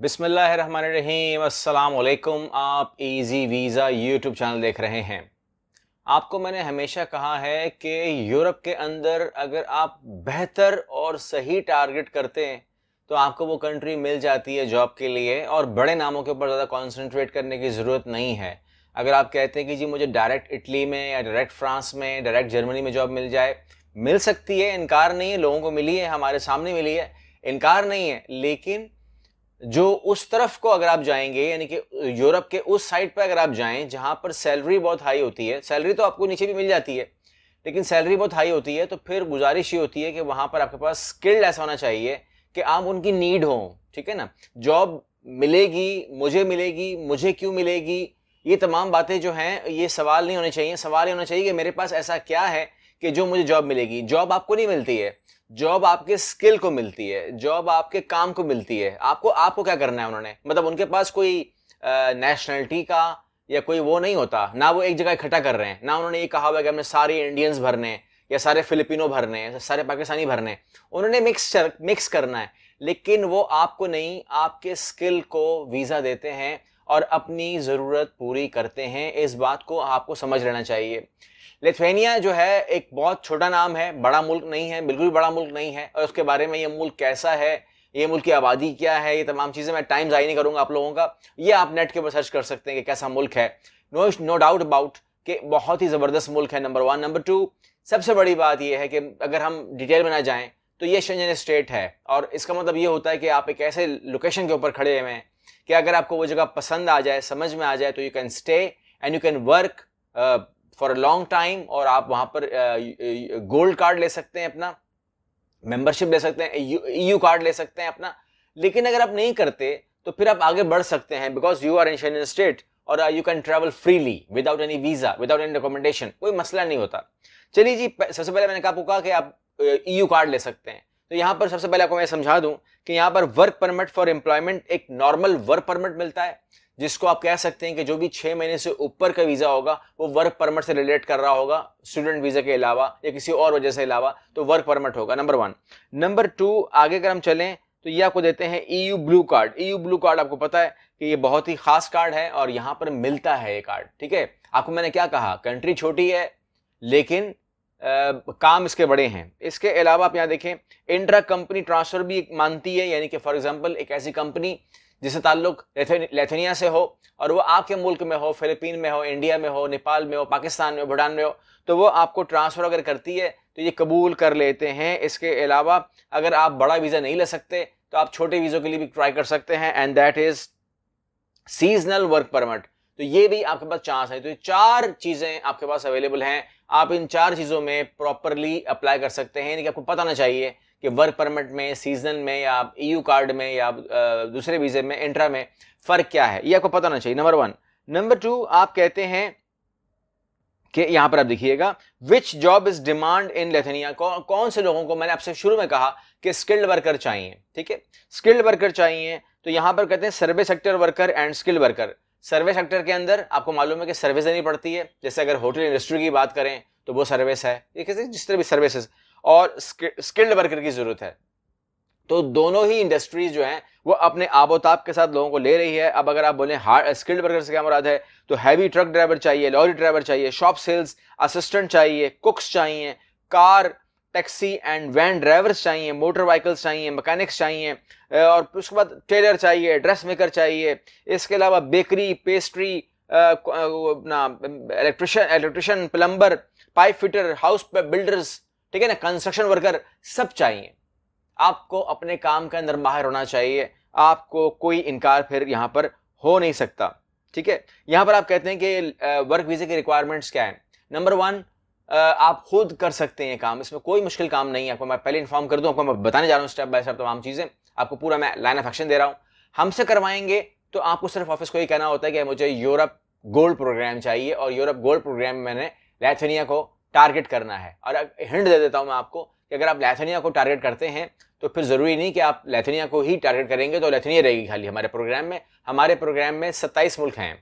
बिसमीम अल्लाम आप इजी वीज़ा यूट्यूब चैनल देख रहे हैं आपको मैंने हमेशा कहा है कि यूरोप के अंदर अगर आप बेहतर और सही टारगेट करते हैं तो आपको वो कंट्री मिल जाती है जॉब के लिए और बड़े नामों के ऊपर ज़्यादा कॉन्सनट्रेट करने की ज़रूरत नहीं है अगर आप कहते हैं कि जी मुझे डायरेक्ट इटली में या डायरेक्ट फ्रांस में डायरेक्ट जर्मनी में जॉब मिल जाए मिल सकती है इनकार नहीं है लोगों को मिली है हमारे सामने मिली है इनकार नहीं है लेकिन जो उस तरफ को अगर आप जाएंगे यानी कि यूरोप के उस साइड पर अगर आप जाएं जहां पर सैलरी बहुत हाई होती है सैलरी तो आपको नीचे भी मिल जाती है लेकिन सैलरी बहुत हाई होती है तो फिर गुजारिश ये होती है कि वहां पर आपके पास स्किल्ड ऐसा होना चाहिए कि आप उनकी नीड हो ठीक है ना जॉब मिलेगी मुझे मिलेगी मुझे क्यों मिलेगी ये तमाम बातें जो हैं ये सवाल नहीं होने चाहिए सवाल ये होना चाहिए कि मेरे पास ऐसा क्या है कि जो मुझे जॉब मिलेगी जॉब आपको नहीं मिलती है जॉब आपके स्किल को मिलती है जॉब आपके काम को मिलती है आपको आपको क्या करना है उन्होंने मतलब उनके पास कोई नेशनलिटी का या कोई वो नहीं होता ना वो एक जगह इकट्ठा कर रहे हैं ना उन्होंने ये कहा हुआ कि हमने सारे इंडियंस भरने या सारे फिलिपिनो भरने या सारे पाकिस्तानी भरने उन्होंने मिक्स मिक्स करना है लेकिन वो आपको नहीं आपके स्किल को वीज़ा देते हैं और अपनी ज़रूरत पूरी करते हैं इस बात को आपको समझ लेना चाहिए लिथुनिया जो है एक बहुत छोटा नाम है बड़ा मुल्क नहीं है बिल्कुल बड़ा मुल्क नहीं है और उसके बारे में ये मुल्क कैसा है ये मुल्क की आबादी क्या है ये तमाम चीज़ें मैं टाइम जाए नहीं करूँगा आप लोगों का ये आप नेट के ऊपर सर्च कर सकते हैं कि कैसा मुल्क है नो नो डाउट अबाउट कि बहुत ही ज़बरदस्त मुल्क है नंबर वन नंबर टू सबसे बड़ी बात यह है कि अगर हम डिटेल में ना जाएँ तो ये शेंजन स्टेट है और इसका मतलब ये होता है कि आप एक ऐसे लोकेशन के ऊपर खड़े हुए हैं कि अगर आपको वो जगह पसंद आ जाए समझ में आ जाए तो you can stay and you can work for a long time और आप वहां पर गोल्ड कार्ड ले सकते हैं अपना मेंबरशिप ले सकते हैं ईयू कार्ड e ले सकते हैं अपना लेकिन अगर आप नहीं करते तो फिर आप आगे बढ़ सकते हैं because you are in Schengen state और you can travel freely without any visa without any recommendation कोई मसला नहीं होता चलिए जी सबसे पहले मैंने आपको कहा कि आप ईयू कार्ड e ले सकते हैं तो यहाँ पर सबसे पहले आपको मैं समझा दूं कि यहाँ पर वर्क परमिट फॉर एम्प्लॉयमेंट एक नॉर्मल वर्क परमिट मिलता है जिसको आप कह सकते हैं कि जो भी छः महीने से ऊपर का वीज़ा होगा वो वर्क परमिट से रिलेट कर रहा होगा स्टूडेंट वीज़ा के अलावा या किसी और वजह से अलावा तो वर्क परमिट होगा नंबर वन नंबर टू आगे अगर हम चलें तो ये आपको देते हैं EU blue card EU blue card आपको पता है कि ये बहुत ही खास कार्ड है और यहाँ पर मिलता है ये कार्ड ठीक है आपको मैंने क्या कहा कंट्री छोटी है लेकिन काम इसके बड़े हैं इसके अलावा आप यहाँ देखें इंट्रा कंपनी ट्रांसफ़र भी मानती है यानी कि फॉर एग्जांपल एक ऐसी कंपनी जिससे ताल्लुक लेथनिया से हो और वो आपके मुल्क में हो फिलिपीन में हो इंडिया में हो नेपाल में हो पाकिस्तान में हो भूटान में हो तो वो आपको ट्रांसफ़र अगर करती है तो ये कबूल कर लेते हैं इसके अलावा अगर आप बड़ा वीज़ा नहीं ले सकते तो आप छोटे वीज़ों के लिए भी ट्राई कर सकते हैं and that is seasonal work permit तो ये भी आपके पास चांस है तो ये चार चीज़ें आपके पास अवेलेबल हैं आप इन चार चीज़ों में प्रॉपरली अप्लाई कर सकते हैं यानी कि आपको पता ना चाहिए कि वर्क परमिट में सीजन में या आप ई e कार्ड में या दूसरे वीज़े में इंट्रा में फ़र्क क्या है ये आपको पता होना चाहिए नंबर वन नंबर टू आप कहते हैं कि यहाँ पर आप देखिएगा which job is demand in Lithuania कौन से लोगों को मैंने आपसे शुरू में कहा कि स्किल्ड वर्कर चाहिए ठीक है स्किल्ड वर्कर चाहिए तो यहाँ पर कहते हैं service sector worker and skilled worker service sector के अंदर आपको मालूम है कि सर्विस देनी पड़ती है जैसे अगर होटल इंडस्ट्री की बात करें तो वो सर्विस है ये जिस तरह भी सर्विसेज और स्किल्ड वर्कर की ज़रूरत है तो दोनों ही इंडस्ट्रीज जो हैं वो अपने आबोताब के साथ लोगों को ले रही है अब अगर आप बोलें हार्ड स्किल्ड वर्कर से क्या मुराद है तो हैवी ट्रक ड्राइवर चाहिए लॉरी ड्राइवर चाहिए शॉप सेल्स असिस्टेंट चाहिए कुक्स चाहिए car taxi and van drivers चाहिए मोटर वाइकल्स चाहिए मैकेनिक्स चाहिए और उसके बाद टेलर चाहिए ड्रेस मेकर चाहिए इसके अलावा बेकरी पेस्ट्री अपना electrician electrician plumber pipe fitter house builders ठीक है ना कंस्ट्रक्शन वर्कर सब चाहिए आपको अपने काम के अंदर माहिर होना चाहिए आपको कोई इनकार फिर यहाँ पर हो नहीं सकता ठीक है यहाँ पर आप कहते हैं कि वर्क वीज़े की रिक्वायरमेंट्स क्या है नंबर वन आप खुद कर सकते हैं काम इसमें कोई मुश्किल काम नहीं है आपको मैं पहले इन्फॉर्म कर दूं आपको मैं बताने जा रहा हूँ स्टेप बाय स्टेप तमाम चीज़ें आपको पूरा मैं लाइन ऑफ एक्शन दे रहा हूँ हमसे करवाएंगे तो आपको सिर्फ ऑफिस को ही कहना होता है कि मुझे यूरोप गोल्ड प्रोग्राम चाहिए और यूरोप गोल्ड प्रोग्राम में मैंने लैथनिया को टारगेट करना है और हिंट दे देता हूँ मैं आपको कि अगर आप लैथनिया को टारगेट करते हैं तो फिर ज़रूरी नहीं कि आप लैथनिया को ही टारगेट करेंगे तो लैथनिया रहेगी खाली हमारे प्रोग्राम में हमारे प्रोग्राम में सत्ताईस मुल्क हैं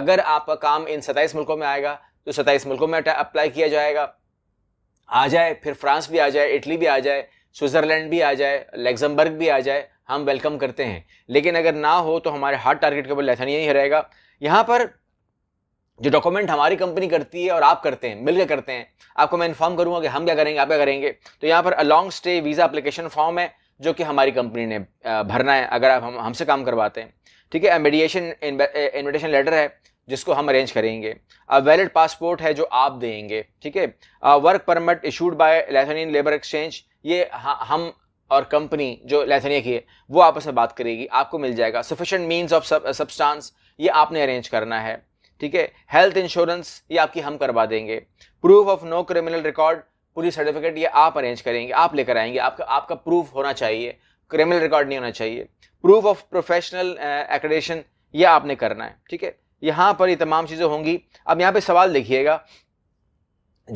अगर आपका काम इन सत्ताईस मुल्कों में आएगा तो सत्ताईस मुल्कों में अप्लाई किया जाएगा आ जाए फिर फ्रांस भी आ जाए इटली भी आ जाए स्विट्ज़रलैंड भी आ जाए लेग्जमबर्ग भी आ जाए हम वेलकम करते हैं लेकिन अगर ना हो तो हमारे हार्ड टारगेट के ऊपर लेसन यही रहेगा यहाँ पर जो डॉक्यूमेंट हमारी कंपनी करती है और आप करते हैं मिलकर करते हैं आपको मैं इन्फॉर्म करूंगा कि हम क्या करेंगे आप क्या करेंगे तो यहाँ पर a long stay visa application form है जो कि हमारी कंपनी ने भरना है अगर आप हम हमसे काम करवाते हैं ठीक है मेडिएशन इन्विटेशन लेटर है जिसको हम अरेंज करेंगे वैलिड पासपोर्ट है जो आप देंगे ठीक है work permit issued by Lithuanian labour exchange ये हम और कंपनी जो लेथनिया की है वो आपस में बात करेगी आपको मिल जाएगा सफिशेंट मीन्स ऑफ सब्सटांस ये आपने अरेंज करना है ठीक है हेल्थ इंश्योरेंस ये आपकी हम करवा देंगे proof of no criminal record पूरी सर्टिफिकेट ये आप अरेंज करेंगे आप लेकर आएंगे आपका आपका प्रूफ होना चाहिए क्रिमिनल रिकॉर्ड नहीं होना चाहिए प्रूफ ऑफ प्रोफेशनल एक्रेडेशन ये आपने करना है ठीक है यहां पर ये तमाम चीज़ें होंगी अब यहां पे सवाल देखिएगा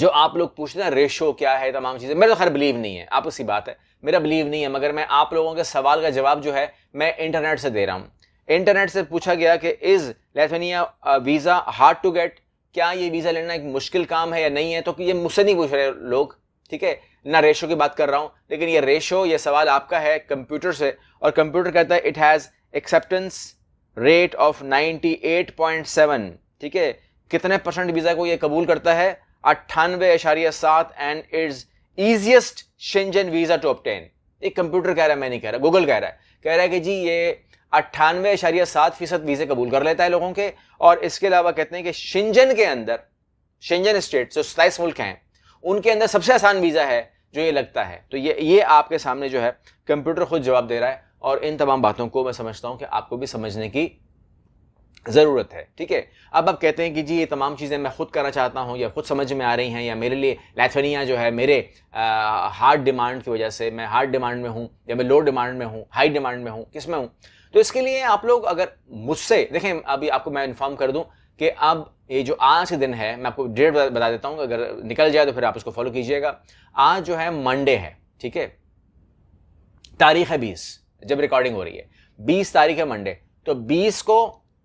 जो आप लोग पूछते हैं रेशो क्या है तमाम चीज़ें मेरा तो खैर बिलीव नहीं है आप उसी बात है मेरा बिलीव नहीं है मगर मैं आप लोगों के सवाल का जवाब जो है मैं इंटरनेट से दे रहा हूं इंटरनेट से पूछा गया कि is Lithuania visa hard to get क्या ये वीज़ा लेना एक मुश्किल काम है या नहीं है तो ये मुझसे नहीं पूछ रहे लोग ठीक है ना रेशो की बात कर रहा हूं लेकिन ये रेशो ये सवाल आपका है कंप्यूटर से और कंप्यूटर कहता है it has acceptance rate of 98.7 ठीक है कितने परसेंट वीज़ा को ये कबूल करता है अट्ठानवे अशारिया सात and it's easiest Schengen visa to obtain एक कंप्यूटर कह रहा है मैं नहीं कह रहा गूगल कह रहा है कह रहा है कि जी ये अट्ठानवे अशारिया सात फीसद वीज़े कबूल कर लेता है लोगों के और इसके अलावा कहते हैं कि शिंजन के अंदर शिंजन स्टेट जो सताइस मुल्क हैं उनके अंदर सबसे आसान वीज़ा है जो ये लगता है तो ये ये आपके सामने जो है कंप्यूटर खुद जवाब दे रहा है और इन तमाम बातों को मैं समझता हूँ कि आपको भी समझने की ज़रूरत है ठीक है अब आप कहते हैं कि जी ये तमाम चीज़ें मैं खुद करना चाहता हूँ या खुद समझ में आ रही हैं या मेरे लिए लैथनिया जो है मेरे हार्ड डिमांड की वजह से मैं हार्ड डिमांड में हूँ या मैं लो डिमांड में हूँ हाई डिमांड में हूँ किस में हूँ तो इसके लिए आप लोग अगर मुझसे देखें अभी आपको मैं इन्फॉर्म कर दूँ कि अब ये जो आज के दिन है मैं आपको डेट बता देता हूँ अगर निकल जाए तो फिर आप उसको फॉलो कीजिएगा आज जो है मंडे है ठीक है तारीख है बीस जब रिकॉर्डिंग हो रही है बीस तारीख है मंडे तो बीस को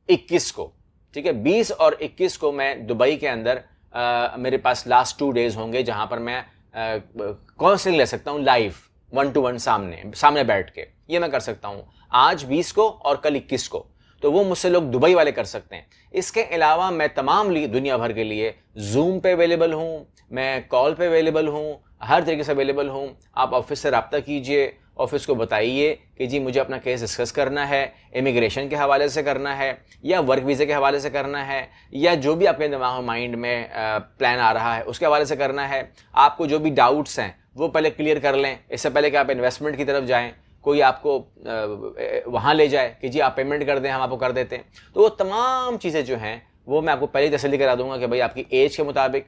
इक्कीस को ठीक है बीस और इक्कीस को मैं दुबई के अंदर आ, मेरे पास लास्ट टू डेज होंगे जहां पर मैं काउंसलिंग ले सकता हूँ लाइव वन टू वन सामने सामने बैठ के ये मैं कर सकता हूँ आज बीस को और कल इक्कीस को तो वो मुझसे लोग दुबई वाले कर सकते हैं इसके अलावा मैं तमाम दुनिया भर के लिए जूम पे अवेलेबल हूँ मैं कॉल पे अवेलेबल हूँ हर तरीके से अवेलेबल हूँ आप ऑफिस से रबता कीजिए ऑफिस को बताइए कि जी मुझे अपना केस डिस्कस करना है इमिग्रेशन के हवाले से करना है या वर्क वीज़े के हवाले से करना है या जो भी आपके दिमाग माइंड में प्लान आ रहा है उसके हवाले से करना है आपको जो भी डाउट्स हैं वो पहले क्लियर कर लें इससे पहले कि आप इन्वेस्टमेंट की तरफ जाएँ कोई आपको वहाँ ले जाए कि जी आप पेमेंट कर दें हम आपको कर देते हैं तो वो तमाम चीज़ें जो हैं वो मैं आपको पहले तसली करा दूंगा कि भाई आपकी एज के मुताबिक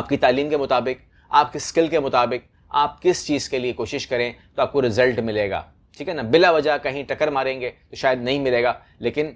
आपकी तालीम के मुताबिक आपके स्किल के मुताबिक आप किस चीज़ के लिए कोशिश करें तो आपको रिजल्ट मिलेगा ठीक है ना बिला वजह कहीं टक्कर मारेंगे तो शायद नहीं मिलेगा लेकिन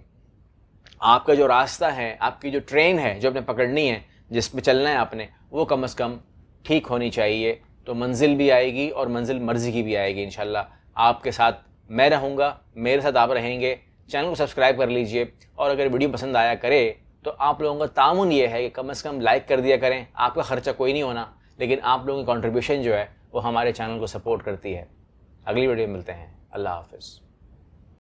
आपका जो रास्ता है आपकी जो ट्रेन है जो आपने पकड़नी है जिस पर चलना है आपने वो कम अज़ कम ठीक होनी चाहिए तो मंजिल भी आएगी और मंजिल मर्ज़ी की भी आएगी इन आपके साथ मैं रहूँगा मेरे साथ आप रहेंगे चैनल को सब्सक्राइब कर लीजिए और अगर वीडियो पसंद आया करे तो आप लोगों का तामुन ये है कि कम अज़ कम लाइक कर दिया करें आपका खर्चा कोई नहीं होना लेकिन आप लोगों की कॉन्ट्रीब्यूशन जो है वो हमारे चैनल को सपोर्ट करती है अगली वीडियो मिलते हैं अल्लाह हाफिज़